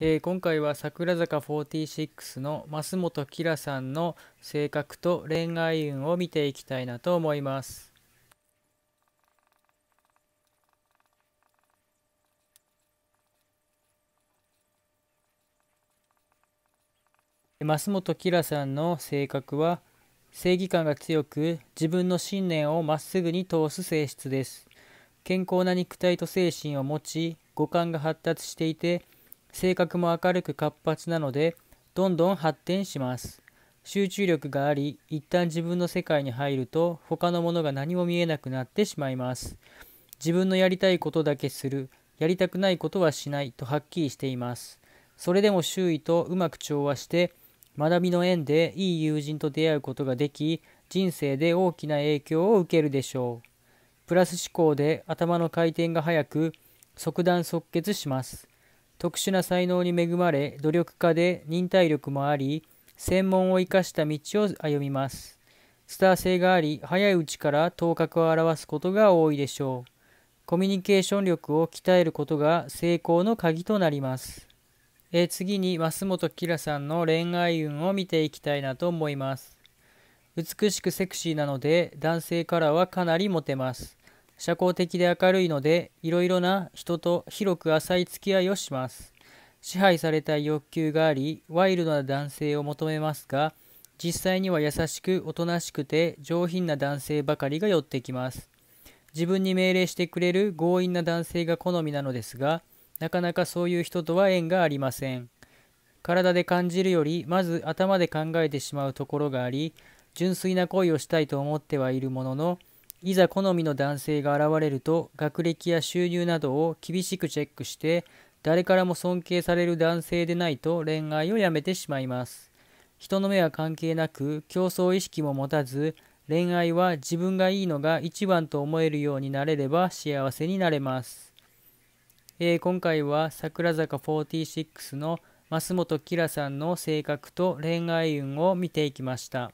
えー、今回は桜坂46の増本キラさんの性格と恋愛運を見ていきたいなと思います。増本キラさんの性格は正義感が強く自分の信念をまっすぐに通す性質です健康な肉体と精神を持ち五感が発達していて性格も明るく活発なのでどんどん発展します集中力があり一旦自分の世界に入ると他のものが何も見えなくなってしまいます自分のやりたいことだけするやりたくないことはしないとはっきりしていますそれでも周囲とうまく調和して学びの縁でいい友人と出会うことができ人生で大きな影響を受けるでしょうプラス思考で頭の回転が速く即断即決します特殊な才能に恵まれ努力家で忍耐力もあり専門を生かした道を歩みますスター性があり早いうちから頭角を現すことが多いでしょうコミュニケーション力を鍛えることが成功の鍵となります、え次に増本キラさんの恋愛運を見ていきたいなと思います美しくセクシーなので男性からはかなりモテます社交的で明るいので、いろいろな人と広く浅い付き合いをします。支配された欲求があり、ワイルドな男性を求めますが、実際には優しくおとなしくて上品な男性ばかりが寄ってきます。自分に命令してくれる強引な男性が好みなのですが、なかなかそういう人とは縁がありません。体で感じるより、まず頭で考えてしまうところがあり、純粋な恋をしたいと思ってはいるものの、いざ好みの男性が現れると学歴や収入などを厳しくチェックして誰からも尊敬される男性でないと恋愛をやめてしまいます人の目は関係なく競争意識も持たず恋愛は自分がいいのが一番と思えるようになれれば幸せになれます、えー、今回は桜坂46の増本キラさんの性格と恋愛運を見ていきました。